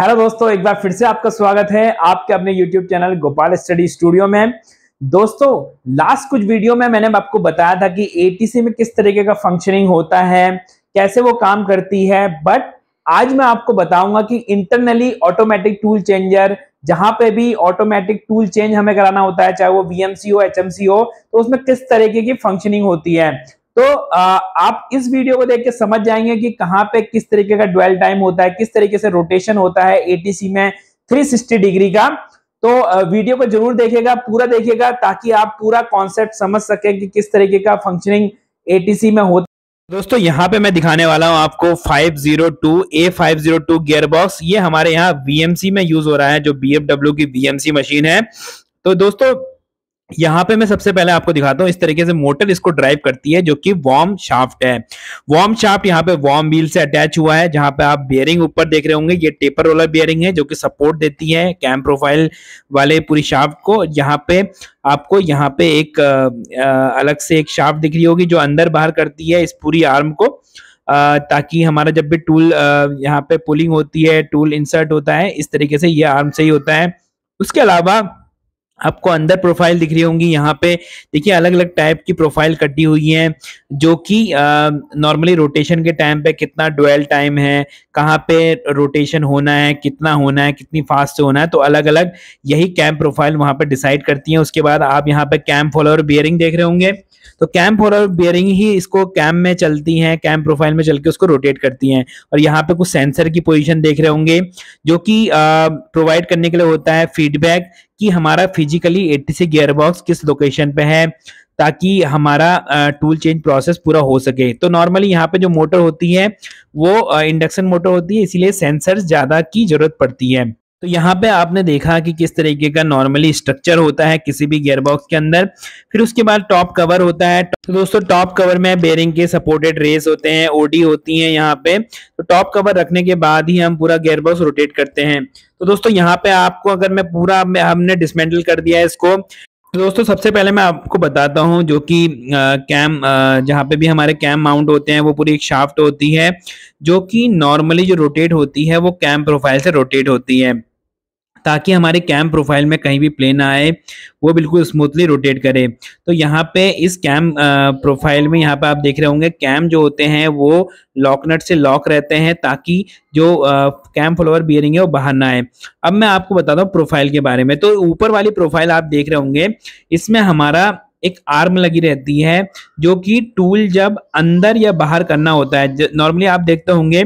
hello दोस्तों एक बार फिर से आपका स्वागत है आपके अपने YouTube channel Gopal study studio में दोस्तों लास्ट कुछ वीडियो में मैंने आपको बताया था कि एटीसी में किस तरीके का फंक्शनिंग होता है कैसे वो काम करती है बट आज मैं आपको बताऊंगा कि इंटरनली ऑटोमेटिक टूल चेंजर जहां पे भी ऑटोमेटिक टूल चेंज हमें कराना होता है चाहे वो वीएमसी हो एचएमसी हो तो उसमें किस तरीके की फंक्शनिंग होती है तो आप इस वीडियो को देख के समझ जाएंगे कि कहां पे किस तरीके का ड्वेल टाइम होता है किस तरीके से रोटेशन होता है एटीसी में 360 डिग्री का तो वीडियो को जरूर देखेगा पूरा देखेगा ताकि आप पूरा कॉन्सेप्ट समझ सके कि किस तरीके का फंक्शनिंग एटीसी में होता दोस्तों यहाँ पे मैं दिखाने वाला हूँ आपको 502 A502 गियरबॉक्स ये हमारे यहाँ VMC में यूज हो रहा है जो BMW की VMC मशीन है तो दोस्तों यहाँ पे मैं सबसे पहले आपको दिखाता हूँ इस तरीके से मोटर इसको ड्राइव करती है जो कि वॉर्म शाफ्ट है वॉर्म शाफ्ट यहाँ पे वॉर्म व्हील से अटैच हुआ है जहां पे आप बियरिंग ऊपर देख रहे होंगे ये टेपर वाला बियरिंग है जो कि सपोर्ट देती है कैम प्रोफाइल वाले पूरी शाफ्ट को यहाँ पे आपको यहाँ पे एक आ, अलग से एक शाफ्ट दिख रही होगी जो अंदर बाहर करती है इस पूरी आर्म को आ, ताकि हमारा जब भी टूल यहाँ पे पुलिंग होती है टूल इंसर्ट होता है इस तरीके से ये आर्म से ही होता है उसके अलावा आपको अंदर प्रोफाइल दिख रही होंगी यहाँ पे देखिए अलग अलग टाइप की प्रोफाइल कटी हुई है जो कि नॉर्मली रोटेशन के टाइम पे कितना डुअल टाइम है कहाँ पे रोटेशन होना है कितना होना है कितनी फास्ट से होना है तो अलग अलग यही कैंप प्रोफाइल वहां पर डिसाइड करती है उसके बाद आप यहाँ पे कैम्प फॉलोअर बियरिंग देख रहे होंगे तो कैंप फॉलोअर बियरिंग ही इसको कैम्प में चलती है कैम्प प्रोफाइल में चल के उसको रोटेट करती है और यहाँ पे कुछ सेंसर की पोजिशन देख रहे होंगे जो कि प्रोवाइड करने के लिए होता है फीडबैक कि हमारा फिजिकली 86 गियरबॉक्स किस लोकेशन पे है ताकि हमारा टूल चेंज प्रोसेस पूरा हो सके तो नॉर्मली यहाँ पे जो मोटर होती है वो इंडक्शन मोटर होती है इसीलिए सेंसर ज्यादा की जरूरत पड़ती है तो यहाँ पे आपने देखा कि किस तरीके का नॉर्मली स्ट्रक्चर होता है किसी भी गियरबॉक्स के अंदर फिर उसके बाद टॉप कवर होता है तो दोस्तों टॉप कवर में बेरिंग के सपोर्टेड रेस होते हैं ओडी होती हैं यहाँ पे तो टॉप कवर रखने के बाद ही हम पूरा गियरबॉक्स रोटेट करते हैं तो दोस्तों यहाँ पे आपको अगर मैं पूरा हमने डिसमेंटल कर दिया है इसको तो दोस्तों सबसे पहले मैं आपको बताता हूं जो कि कैम जहां पे भी हमारे कैम माउंट होते हैं वो पूरी एक शाफ्ट होती है जो कि नॉर्मली जो रोटेट होती है वो कैम प्रोफाइल से रोटेट होती है ताकि हमारे कैम प्रोफाइल में कहीं भी प्लेन आए वो बिल्कुल स्मूथली रोटेट करे तो यहाँ पे इस कैम प्रोफाइल में यहाँ पे आप देख रहे होंगे कैम जो होते हैं वो लॉकनट से लॉक रहते हैं ताकि जो कैम फ्लोवर बियरिंग है वो बाहर ना आए अब मैं आपको बताता हूँ प्रोफाइल के बारे में तो ऊपर वाली प्रोफाइल आप देख रहे होंगे इसमें हमारा एक आर्म लगी रहती है जो कि टूल जब अंदर या बाहर करना होता है नॉर्मली आप देखते होंगे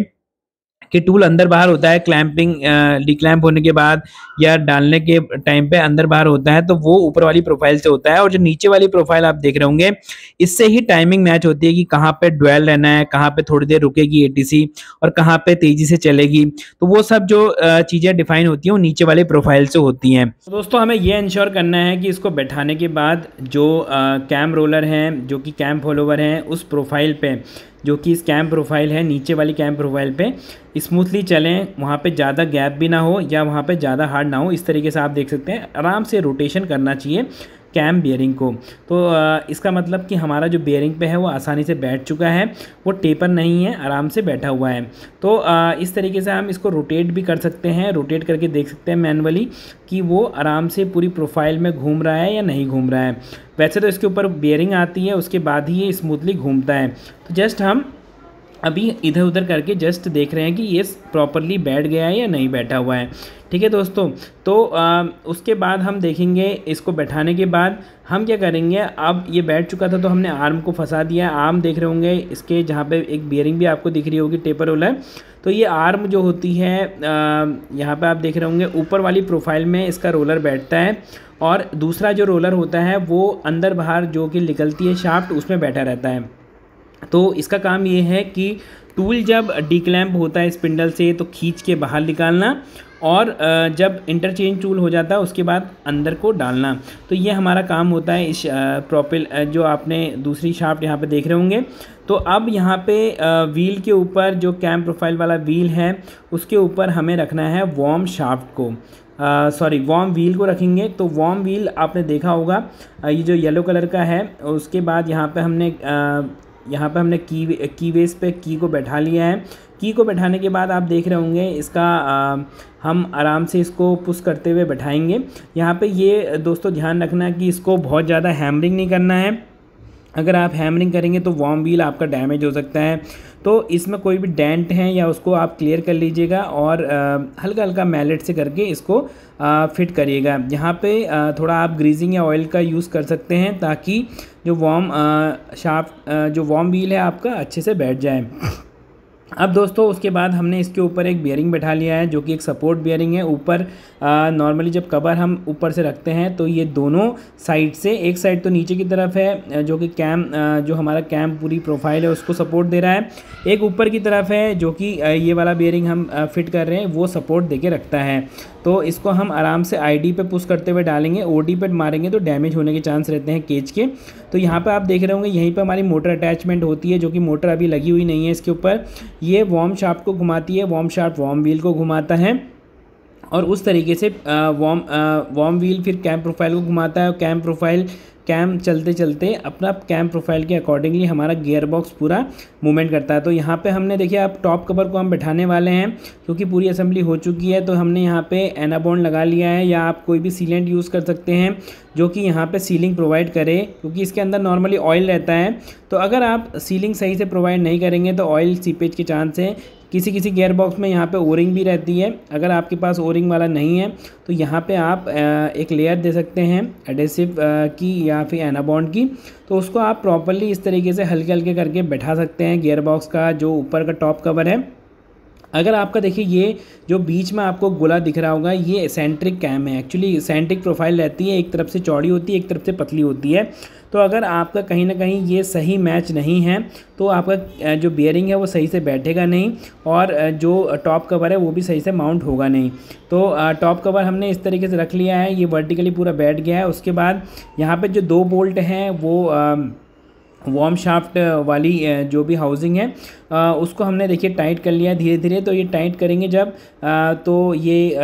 कि टूल अंदर बाहर होता है क्लैंपिंग डिक्लैम्प होने के बाद या डालने के टाइम पे अंदर बाहर होता है तो वो ऊपर वाली प्रोफाइल से होता है और जो नीचे वाली प्रोफाइल आप देख रहे होंगे इससे ही टाइमिंग मैच होती है कि कहाँ पे ड्वेल रहना है कहाँ पे थोड़ी देर रुकेगी ए और कहाँ पे तेजी से चलेगी तो वो सब जो चीज़ें डिफाइन होती हैं वो नीचे वाले प्रोफाइल से होती हैं तो दोस्तों हमें यह इंश्योर करना है कि इसको बैठाने के बाद जो कैम रोलर हैं जो कि कैम फॉलोवर हैं उस प्रोफाइल पे जो कि इस कैम प्रोफाइल है नीचे वाली कैम प्रोफाइल पे स्मूथली चलें वहाँ पे ज़्यादा गैप भी ना हो या वहाँ पे ज़्यादा हार्ड ना हो इस तरीके से आप देख सकते हैं आराम से रोटेशन करना चाहिए कैम बियरिंग को तो इसका मतलब कि हमारा जो बियरिंग पे है वो आसानी से बैठ चुका है वो टेपर नहीं है आराम से बैठा हुआ है तो इस तरीके से हम इसको रोटेट भी कर सकते हैं रोटेट करके देख सकते हैं मैनुअली कि वो आराम से पूरी प्रोफाइल में घूम रहा है या नहीं घूम रहा है वैसे तो इसके ऊपर बियरिंग आती है उसके बाद ही ये स्मूथली घूमता है तो जस्ट हम अभी इधर उधर करके जस्ट देख रहे हैं कि ये प्रॉपरली बैठ गया है या नहीं बैठा हुआ है ठीक है दोस्तों तो आ, उसके बाद हम देखेंगे इसको बैठाने के बाद हम क्या करेंगे अब ये बैठ चुका था तो हमने आर्म को फंसा दिया आर्म देख रहे होंगे इसके जहाँ पे एक बियरिंग भी आपको दिख रही होगी टेपर वाला तो ये आर्म जो होती है यहाँ पर आप देख रहे होंगे ऊपर वाली प्रोफाइल में इसका रोलर बैठता है और दूसरा जो रोलर होता है वो अंदर बाहर जो कि निकलती है शाफ्ट उसमें बैठा रहता है तो इसका काम ये है कि टूल जब डिक्लैम्प होता है स्पिंडल से तो खींच के बाहर निकालना और जब इंटरचेंज टूल हो जाता है उसके बाद अंदर को डालना तो ये हमारा काम होता है इस प्रोपेल जो आपने दूसरी शाफ्ट यहाँ पे देख रहे होंगे तो अब यहाँ पे व्हील के ऊपर जो कैम प्रोफाइल वाला व्हील है उसके ऊपर हमें रखना है वॉम शाफ्ट को सॉरी वॉम व्हील को रखेंगे तो वॉम व्हील आपने देखा होगा ये जो येलो कलर का है उसके बाद यहाँ पर हमने यहाँ पर हमने की की बेस पे की को बैठा लिया है की को बैठाने के बाद आप देख रहे होंगे इसका आ, हम आराम से इसको पुश करते हुए बैठाएंगे यहाँ पे ये दोस्तों ध्यान रखना कि इसको बहुत ज़्यादा हैमरिंग नहीं करना है अगर आप हैमरिंग करेंगे तो वॉम व्हील आपका डैमेज हो सकता है तो इसमें कोई भी डेंट है या उसको आप क्लियर कर लीजिएगा और हल्का हल्का मैलेट से करके इसको आ, फिट करिएगा यहाँ पे आ, थोड़ा आप ग्रीजिंग या ऑयल का यूज़ कर सकते हैं ताकि जो वॉम शार्प जो वॉम व्हील है आपका अच्छे से बैठ जाए अब दोस्तों उसके बाद हमने इसके ऊपर एक बियरिंग बैठा लिया है जो कि एक सपोर्ट बियरिंग है ऊपर नॉर्मली जब कवर हम ऊपर से रखते हैं तो ये दोनों साइड से एक साइड तो नीचे की तरफ है जो कि कैम जो हमारा कैम पूरी प्रोफाइल है उसको सपोर्ट दे रहा है एक ऊपर की तरफ है जो कि ये वाला बियरिंग हम फिट कर रहे हैं वो सपोर्ट दे के रखता है तो इसको हम आराम से आई डी पुश करते हुए डालेंगे ओ डी मारेंगे तो डैमेज होने के चांस रहते हैं केच के तो यहाँ पर आप देख रहे होंगे यहीं पर हमारी मोटर अटैचमेंट होती है जो कि मोटर अभी लगी हुई नहीं है इसके ऊपर ये वॉम शार्प को घुमाती है वॉम शार्प वॉम व्हील को घुमाता है और उस तरीके से वॉम वॉम व्हील फिर कैम प्रोफाइल को घुमाता है और कैम प्रोफाइल कैम चलते चलते अपना कैम प्रोफाइल के अकॉर्डिंगली हमारा गियर बॉक्स पूरा मूवमेंट करता है तो यहाँ पे हमने देखिए आप टॉप कवर को हम बैठाने वाले हैं क्योंकि पूरी असेंबली हो चुकी है तो हमने यहाँ पे एनाबोन लगा लिया है या आप कोई भी सीलेंट यूज़ कर सकते हैं जो कि यहाँ पे सीलिंग प्रोवाइड करे क्योंकि इसके अंदर नॉर्मली ऑयल रहता है तो अगर आप सीलिंग सही से प्रोवाइड नहीं करेंगे तो ऑयल सीपेज के चांस हैं किसी किसी गेयर बॉक्स में यहाँ पे ओरिंग भी रहती है अगर आपके पास ओरिंग वाला नहीं है तो यहाँ पे आप एक लेयर दे सकते हैं एडेसिव की या फिर एनाबॉन्ड की तो उसको आप प्रॉपरली इस तरीके से हल्के हल्के करके बैठा सकते हैं गेयर बॉक्स का जो ऊपर का टॉप कवर है अगर आपका देखिए ये जो बीच में आपको गोला दिख रहा होगा ये सेंट्रिक कैम है एक्चुअली सेंट्रिक प्रोफाइल रहती है एक तरफ से चौड़ी होती है एक तरफ से पतली होती है तो अगर आपका कहीं ना कहीं ये सही मैच नहीं है तो आपका जो बियरिंग है वो सही से बैठेगा नहीं और जो टॉप कवर है वो भी सही से माउंट होगा नहीं तो टॉप कवर हमने इस तरीके से रख लिया है ये वर्टिकली पूरा बैठ गया है उसके बाद यहाँ पर जो दो बोल्ट हैं वो वॉम शाफ्ट वाली जो भी हाउसिंग है आ, उसको हमने देखिए टाइट कर लिया धीरे धीरे तो ये टाइट करेंगे जब आ, तो ये आ,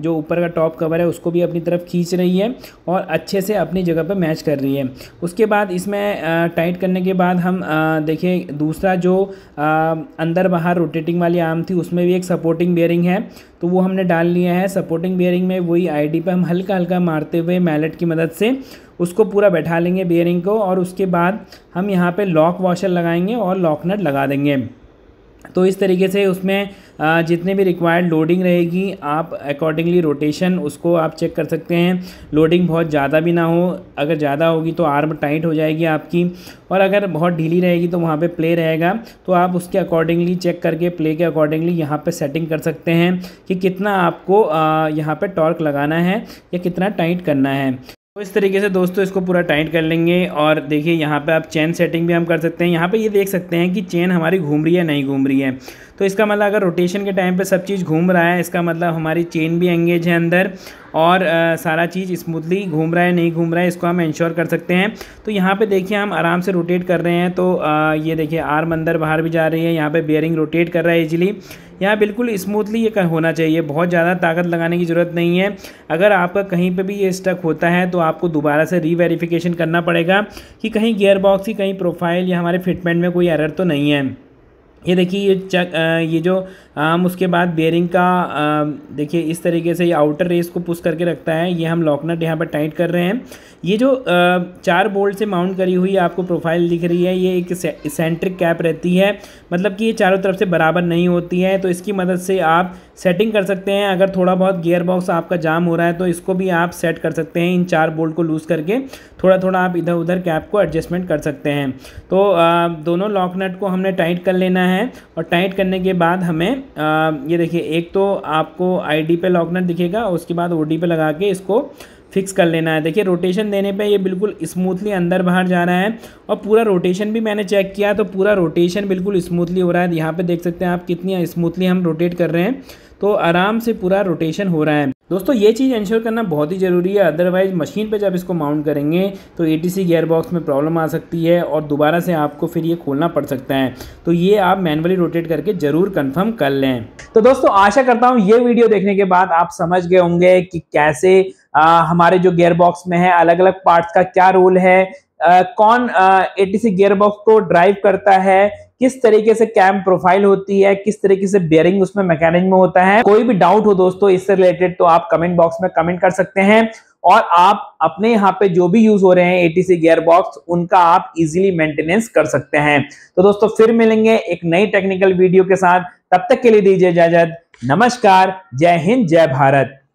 जो ऊपर का टॉप कवर है उसको भी अपनी तरफ खींच रही है और अच्छे से अपनी जगह पर मैच कर रही है उसके बाद इसमें टाइट करने के बाद हम देखिए दूसरा जो अंदर बाहर रोटेटिंग वाली आर्म थी उसमें भी एक सपोर्टिंग बेयरिंग है तो वो हमने डाल लिया है सपोर्टिंग बेयरिंग में वही आईडी पे हम हल्का हल्का मारते हुए मैलेट की मदद से उसको पूरा बैठा लेंगे बेयरिंग को और उसके बाद हम यहाँ पे लॉक वॉशर लगाएंगे और लॉक नट लगा देंगे तो इस तरीके से उसमें जितने भी रिक्वायर्ड लोडिंग रहेगी आप अकॉर्डिंगली रोटेशन उसको आप चेक कर सकते हैं लोडिंग बहुत ज़्यादा भी ना हो अगर ज़्यादा होगी तो आर्म टाइट हो जाएगी आपकी और अगर बहुत ढीली रहेगी तो वहाँ पे प्ले रहेगा तो आप उसके अकॉर्डिंगली चेक करके प्ले के अकॉर्डिंगली यहाँ पे सेटिंग कर सकते हैं कि कितना आपको यहाँ पर टॉर्क लगाना है या कितना टाइट करना है तो इस तरीके से दोस्तों इसको पूरा टाइट कर लेंगे और देखिए यहाँ पे आप चेन सेटिंग भी हम कर सकते हैं यहाँ पे ये देख सकते हैं कि चेन हमारी घूम रही है नहीं घूम रही है तो इसका मतलब अगर रोटेशन के टाइम पे सब चीज़ घूम रहा है इसका मतलब हमारी चेन भी एंगेज है अंदर और आ, सारा चीज़ स्मूथली घूम रहा है नहीं घूम रहा है इसको हम इंश्योर कर सकते हैं तो यहाँ पे देखिए हम आराम से रोटेट कर रहे हैं तो आ, ये देखिए आर्म अंदर बाहर भी जा रही है यहाँ पे बियरिंग रोटेट कर रहा है इजिली यहाँ बिल्कुल स्मूथली ये होना चाहिए बहुत ज़्यादा ताकत लगाने की ज़रूरत नहीं है अगर आपका कहीं पे भी ये स्टक होता है तो आपको दोबारा से रीवेरिफिकेशन करना पड़ेगा कि कहीं गियर बॉक्स की कहीं प्रोफाइल या हमारे फिटमेंट में कोई एरर तो नहीं है ये देखिए ये चक ये जो हम उसके बाद बेयरिंग का देखिए इस तरीके से ये आउटर रेस को पुश करके रखता है ये हम लॉकनट यहाँ पर टाइट कर रहे हैं ये जो चार बोल्ट से माउंट करी हुई आपको प्रोफाइल दिख रही है ये एक सेंट्रिक कैप रहती है मतलब कि ये चारों तरफ से बराबर नहीं होती है तो इसकी मदद से आप सेटिंग कर सकते हैं अगर थोड़ा बहुत गियर बॉक्स आपका जाम हो रहा है तो इसको भी आप सेट कर सकते हैं इन चार बोल्ट को लूज़ करके थोड़ा थोड़ा आप इधर उधर कैप को एडजस्टमेंट कर सकते हैं तो दोनों लॉकनट को हमने टाइट कर लेना है है और टाइट करने के बाद हमें आ, ये देखिए एक तो आपको आईडी पे लॉकनट दिखेगा उसके बाद ओडी पे लगा के इसको फिक्स कर लेना है देखिए रोटेशन देने पे ये बिल्कुल स्मूथली अंदर बाहर जा रहा है और पूरा रोटेशन भी मैंने चेक किया तो पूरा रोटेशन बिल्कुल स्मूथली हो रहा है यहाँ पे देख सकते हैं आप कितनी स्मूथली हम रोटेट कर रहे हैं तो आराम से पूरा रोटेशन हो रहा है दोस्तों ये चीज़ इंश्योर करना बहुत ही ज़रूरी है अदरवाइज मशीन पे जब इसको माउंट करेंगे तो एटीसी गियर बॉक्स में प्रॉब्लम आ सकती है और दोबारा से आपको फिर ये खोलना पड़ सकता है तो ये आप मैनुअली रोटेट करके ज़रूर कंफर्म कर लें तो दोस्तों आशा करता हूँ ये वीडियो देखने के बाद आप समझ गए होंगे कि कैसे आ, हमारे जो गेयर बॉक्स में है अलग अलग पार्ट्स का क्या रोल है आ, कौन एटीसी गियर बॉक्स को ड्राइव करता है किस तरीके से कैम प्रोफाइल होती है किस तरीके से बियरिंग उसमें मैकेनिज्म होता है कोई भी डाउट हो दोस्तों इससे रिलेटेड तो आप कमेंट बॉक्स में कमेंट कर सकते हैं और आप अपने यहाँ पे जो भी यूज हो रहे हैं एटीसी गियर बॉक्स उनका आप इजीली मेंटेनेंस कर सकते हैं तो दोस्तों फिर मिलेंगे एक नई टेक्निकल वीडियो के साथ तब तक के लिए दीजिए इजाजत नमस्कार जय हिंद जय भारत